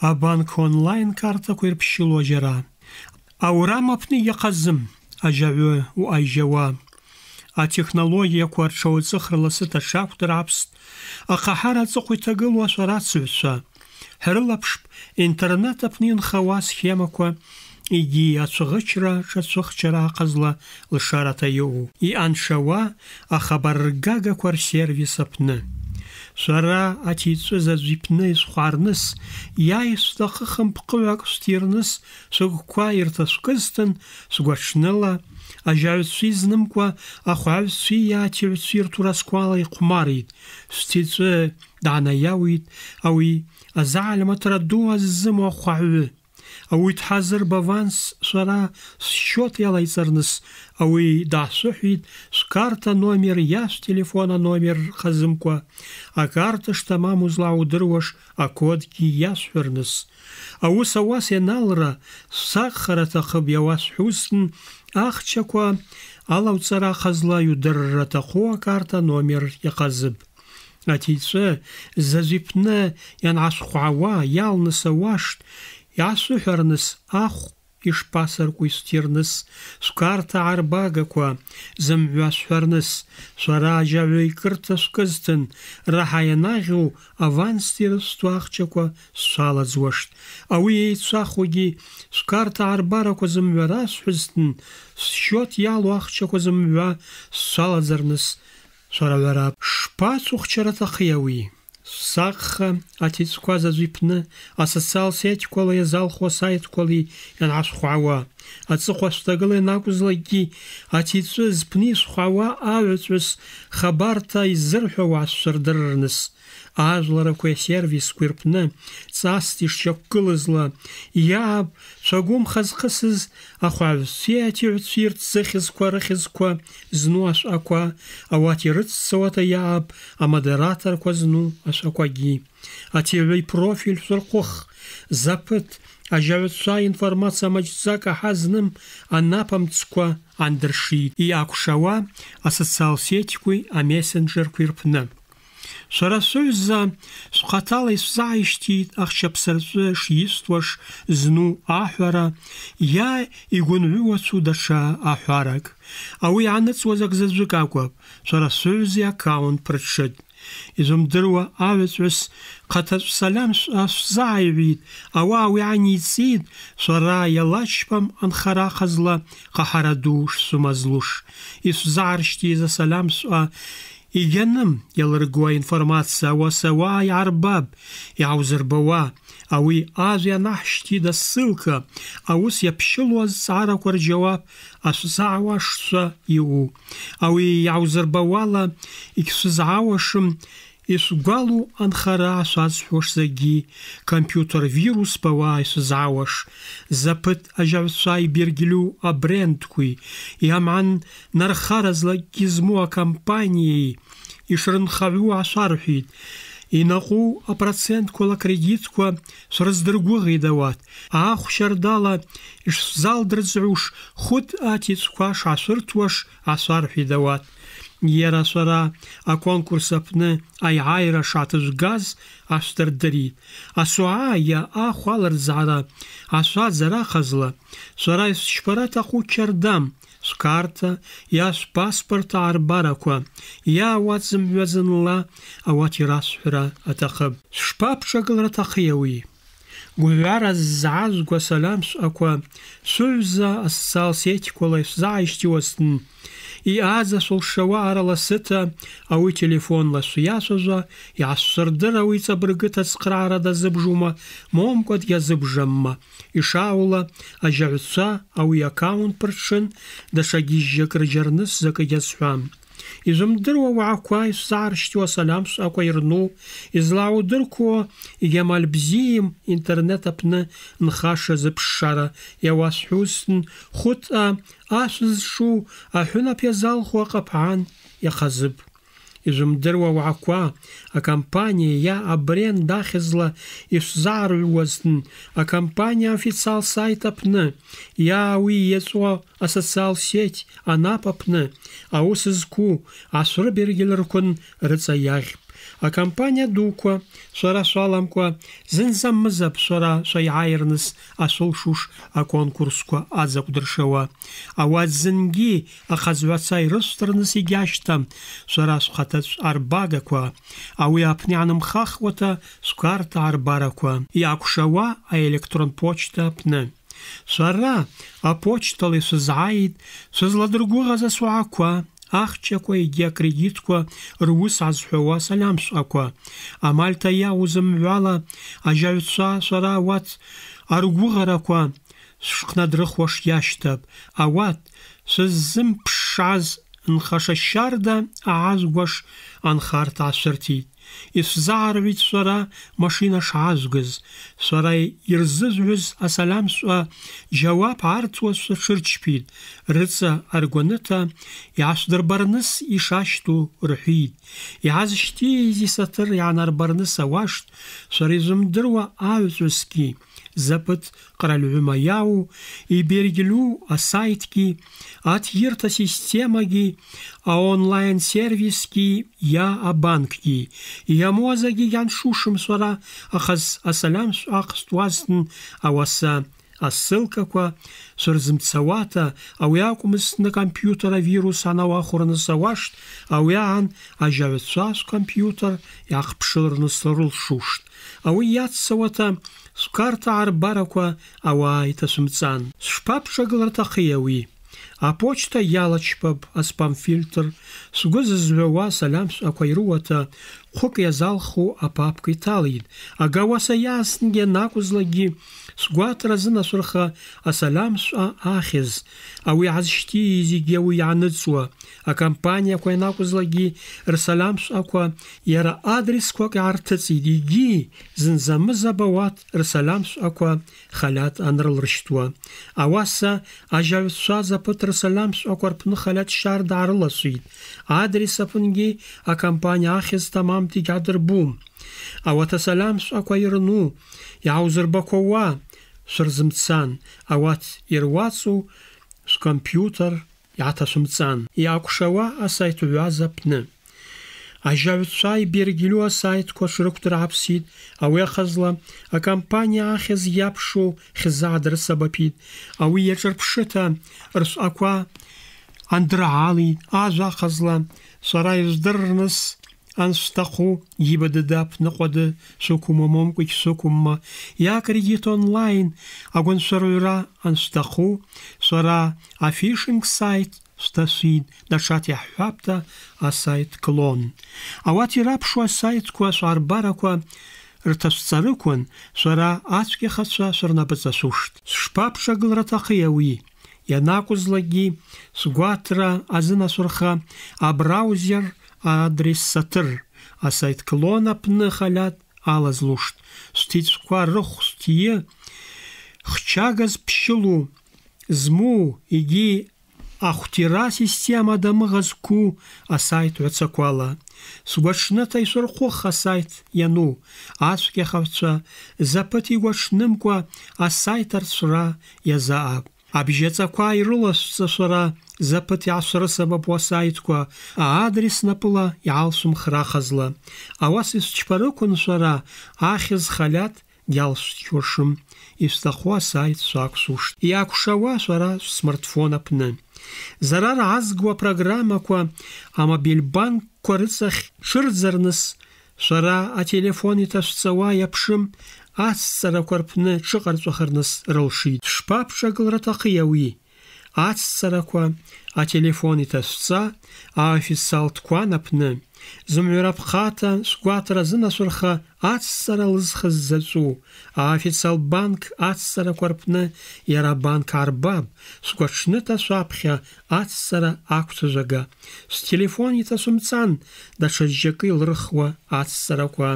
а банк онлайн карта жара. Аурам апны картаква ирԥшьылуажьара аурамапны иаҟазым ажьаҩы уҟаижьауа атехнологиақәа рҽауҵыхрала сыт аҽақәдыр аԥст ацы аҵыхәа иҭагылоу ашәарацыҩцәа ҳрылаԥшп интернет схема аҟны инхауа асхемақәа егьи ацәӷычра ҽацәыхчара И аншава, а иҟаншауа көр сервис апны. Жара атицу заджипны схуарныс, я стахахам пкывак стирныс, сыгква иртаскыстын, сгуачныла, ажавцви знымква, ахуавцви ятивцви ртурасквала ихумарит, стицу данаяуит, ауи азаалматра дуа ззым ахуавы, ауи дхӏазыр баванс швара счет ялайцарныс ауи с карта номер яс телефона номер А хъазымкӏва акарта штамам сауас я йашвхӏвырныс ауыс ауаса йаналра сакъхаратахъыпӏ йауасхӏвузтын ахчаква хазлайу хъазла тахуа карта номер йахъазыпӏ зазипны ян асхуава ялны сауашт. Иасыҳәарныс ахә ишԥасыркәу исҭирныс, сқәарҭа арбагақәа, зымҩа сҳәарныс, сара ажьаҩы икырҭа скызҭын, раҳа ианаӷьу авансти Ауи ахчақәа сцәалаӡуашт. Ауи арбара сқәарҭа арбарақәа зымҩа расҳәызтын, сшьот иалу ахчақәа зымҩа сцәалаӡарныс, сара ҩарап. Шԥацухчара сахха саққа атицқәаз аӡәиԥны асоциал сетқәала иазалхуа саитқәали ианҳацәхәаауа аҵыхәа шәҭагыла ианакәызлакгьы атицәы зԥны ишхәаауа аҩаҵәыс хабарҭа иззырҳәауа аҽшырдырырныс сервис ажларақәеи асервисқәеи рпны ҵасс ишшьақәгылазла иааб цәагәым хазхысыз ахәаҩцәеи аҭиҳәцәеи рҵыхьызқәа рыхьызқәа зну ашәҟәақәа ауат ирыццауата иааб амодераторқәа зну ги. аҭиҳәеи профиль информация шәырҟәых заԥыҭ ажьаҩцәа информациа маҷӡак аҳазным анапамҵқәа андыршит сетикуй а мессенджер рпны Шәара сыҩза схаҭала исзааишьҭит ахшьаԥсарҵәы шисҭуаш зну аҳәара, иа игәынҩыуацу даҽа аҳәарак. Ауи иааныҵуаз ак заҵәык акәып, шәара сыҩзи акаунт прыҽҽыт. изымдыруа аҩаҵәыс хаҭаҿ салам шәзааиҩит ауаа уи аниҵит шәара иалачпам анхара хазла ҟаҳара ду шсымазлуш исзааршьҭиз асалам суа, يجنم يلرقوا انفرمات سوا سوا يعرباب يعوزر بوا اوي ازيا نحشتي دا السلكة اوس يبشلوا سعارة كور جواب اسزعوا شسا يو اوي يعوزر بوالا اكسزعوا شم Исгәалоу анхара шәазҳәош зегьы, компиутер вирус бауа исызаауаш, запыт ажьаҩцәа ибергьлю абрендқәеи, иаман нархаразлагьы зму акомпаниеи ишрынхаҩу аашәарҳәеит, инаҟәу апроцентқәа дават а ауат иш шьардала ишзалдырҵәуш хәыт атицқәа шаашәыртуаш ашәарҳәеит дават Иера сара аконкурс апны аиааира шаҭыжәгаз ашәдырдыри, асуаа я ахә алырзаара, ашәаӡара хазла, шәара ишәшьпара ҭаху чардам, шәкарта, иа шәпаспорт аарбарақәа, иа ауат зымҩа зынла ауат ирасҳәара аҭахым. Шәшԥаԥҿагылара ҭахи ауи? гәҩара ззаазгәа салам шәҟақәа, шәыҩза асоциал сетиқәала ишәзааишьҭиуазтәын, ясуза, арала сыта ауи телефонла суйашважва йгӏасшвардыр ауи цӏабыргыта цхърагӏара дазыбжума момкӏва дйазыбжамма йшагӏула ажьагӏвчва ауи аккаунт пыртшын дашагьи жьакӏ рджьарныс закӏы Изымдыруа угӏаква йшвзгӏарщтуа сальам швъаква йырну, йызлагӏудырквуа йгьамаль бзийым интернет апны нхаша зыпшшара йауасхӏвузтын хвыцӏа ашв зшу ахӏвынап йазалху акъапгӏан йахъазыпӏ. а я уаақәа акомпаниа и абренд дахьызла а акомпаниа официал сайта аҟны я уи иаҵәуа асоциал сеть анап аҟны аус зқәу ацәрыбергьлырқәан рыҵа иаӷь А компания адза дукәа А шәаламкәа зынӡамызап шәара шәаиааирныс ашәылшуш аконкурсқәа аҵакәдыршауа ауаа зынгьы ахазҩаца ирышәҭарныс игьашьҭам шәара шәхаҭацә арбагақәа ауи апны иаанымхахуата шәкарта арбарақәа а электрон почта апны шәара апочтала ишәызааит за асуаақәа Ахчақәа егьи акредитқәа рус азҳәауа саламшәақәа амальта иаузымҩала ажьаҩцәа шәара ауат аргәыӷарақәа шәхнадрыхуаш иашьҭап ауат шәыззымԥшааз нхаша шьарда аазгәаш анхарҭа аацәырҭит Исзааруеит шәара машина шаазгыз, шәара ирзызҩыз асаламшәа жьауап аарҵуазшәа шырчԥит, рыца аргоныта иаашәдырбарныс ишашту рҳәит, иаазшьҭииз исаҭыр иаанарбарныс ауашт, шәара изымдыруа аҩҵәысгьы запыт королю маяу и бергелю асайтки от ерта системаги а онлайн сервиски я а банкки я мозаги ян шушим сора ахаз асалям ахстуазн ауаса асылкақәа сырзымцауата ауи ауя накомпиутер авирус анау ахәрныс ауашт ауи аан ажьагӏвчва скомпиутер йахъпшылырныс рылшуштӏ ауа айта скварта гӏарбараква ауаа йташвымцӏан А почта апочта а спам фильтр сгвы зызгӏвауа сальам швъаква йрыуата хъвыкӏ а апапка йталитӏ а ауаса йаъазтынгьи анакӏвызлакӏгьи сгәаҭразын ацәырха асаламшәа ахьыз ауи ҳазшьҭии зегьы ауи иааныҵуа акампаниақәа ианакәызлагьы рсаламшәақәа иара адресқәак иаарҭыҵит егьи зынӡамыз абауат рсаламшәақәа халят анрылыршьҭуа ауаса ажьаҩцәа запыт рсаламшәақәа рпны халят шар даарыласит адрес апынгьы акампаниа ахьыз тамамт игьадырбум ауат асаламшәақәа ирну иааузырбақәауа шәырзымцан ауат ируацу скомпиутер иаҭашәымҵан иакәшауа асаит ҩаз апны ажьаҩцәа ибергьльу асаитқәа шрықәдырааԥсит ауи ахазла акомпаниа ахьыз иаԥшу хьза дрысабаԥит ауи иаҿырԥшыта ршвъақәа андыргӏалит ажва ахазла швара йыздырырныс анстаху ибадыдап ныҟәада сықәумамом кәыкь сықәымма иакредит онлайн агәанцәараҩра анстаху сара афишинг сайт стасит даҽак иаҳҳәапта асайт клон ауат ираԥшуа асайтқәа саарбарақәа рҭацәцарықәан сара ацәгьахацәа сырнапыҵасушт сшԥаԥшагылара ҭахеи ауи ианакәызлакгьы сгәаҭра а абраузер адрес сатыр клон апны халят алазлушт стицква рыхстие хчагаз пщилу зму иги ахтира система дамыгазку асайт вацаквала сгәаҽныҭа исырхәыха асайт яну ацәгьахавцәа запыт игәаҽнымкәа асайт арцәра язаап. Абжьаҵақәа ирыласҵашара запыт иасра сабап уасаитқәа, аадрес напыла иаалсымхрахазла. Ауас исчпарықәын шәара, ахьыз халят иалсшьошым. Исҭахуа асаит шәакәсушт. Иакәшауа шәара шәсмартфон апны. Зарара азгуа программақәа амобильбанкқәа рыцахь шырӡарныс шәара ателефон иҭашәҵауа иаԥшым, ацҵарақәа рпны дшыҟарҵәахырныс рылшит дшԥаԥшагылара ҭахи ауи ацҵарақәа ателефон иҭацәца ааофициалтқәа наԥны зымҩра ԥхата сгәаҭра зынасырха ацҵара лызхыз заҵәу ааофициал банк ацҵарақәа рпны иара банк арбаб сгәаҽныҭацә аԥхьа ацҵара ақәцәажәага стелефон иҭацәымцан даҽаџьакы илрыхуа ацҵарақәа